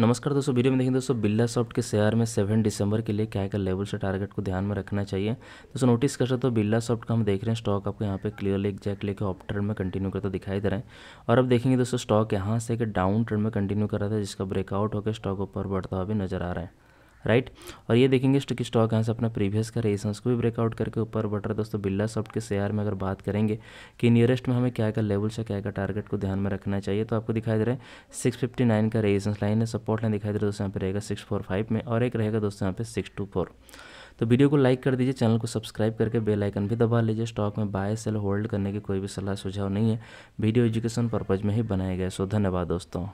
नमस्कार दोस्तों वीडियो में देखें दोस्तों बिल्ला सॉफ्ट के शेयर में सेवन दिसंबर के लिए क्या क्या लेवल से टारगेट को ध्यान में रखना चाहिए दोस्तों नोटिस कर सकते हो तो बिल्ला सॉफ्ट का हम देख रहे हैं स्टॉक आपको यहाँ पे क्लियर लेक जैक लेके ऑप ट्रेंड में कंटिन्यू करता दिखाई दे रहा है और अब देखेंगे दोस्तों स्टॉक यहाँ से एक डाउन ट्रेंड में कंटिन्यू कर रहा था जिसका ब्रेकआउट होकर स्टॉक ऊपर बढ़ता हुआ भी नजर आ रहा है राइट और ये देखेंगे स्टिक स्टॉक यहाँ से अपना प्रीवियस का रेजिस्टेंस को भी ब्रेकआउट करके ऊपर बढ़ रहा है दोस्तों बिल्ला सॉफ्ट के शेयर में अगर बात करेंगे कि नियरेस्ट में हमें क्या क्या लेवल से क्या का टारगेट को ध्यान में रखना चाहिए तो आपको दिखाई दे रहा है सिक्स फिफ्टी नाइन का रेजिस्टेंस लाइन है सपोर्ट लाइन दिखाई दे रहा है दोस्तों यहाँ पे रहेगा सिक्स फोर फाइव में और एक रहेगा दोस्तों यहाँ पे सिक्स टू फोर तो वीडियो को लाइक कर दीजिए चैनल को सब्सक्राइब करके बेल आइकन भी दबा लीजिए स्टॉक में बाय सेल होल्ड करने की कोई भी सलाह सुझाव नहीं है वीडियो एजुकेशन पर्पज़ में ही बनाए गए सो धन्यवाद दोस्तों